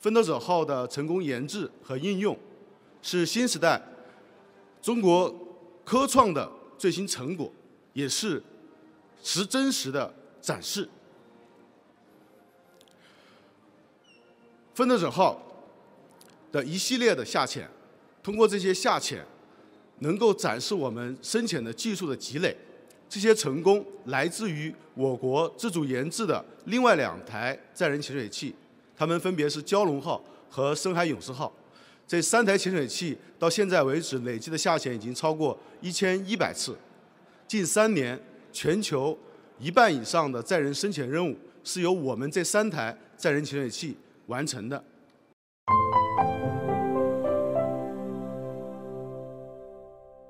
奋斗者号的成功研制和应用，是新时代中国科创的最新成果，也是实真实的展示。奋斗者号的一系列的下潜，通过这些下潜，能够展示我们深潜的技术的积累。这些成功来自于我国自主研制的另外两台载人潜水器。它们分别是蛟龙号和深海勇士号，这三台潜水器到现在为止累计的下潜已经超过一千一百次。近三年，全球一半以上的载人深潜任务是由我们这三台载人潜水器完成的。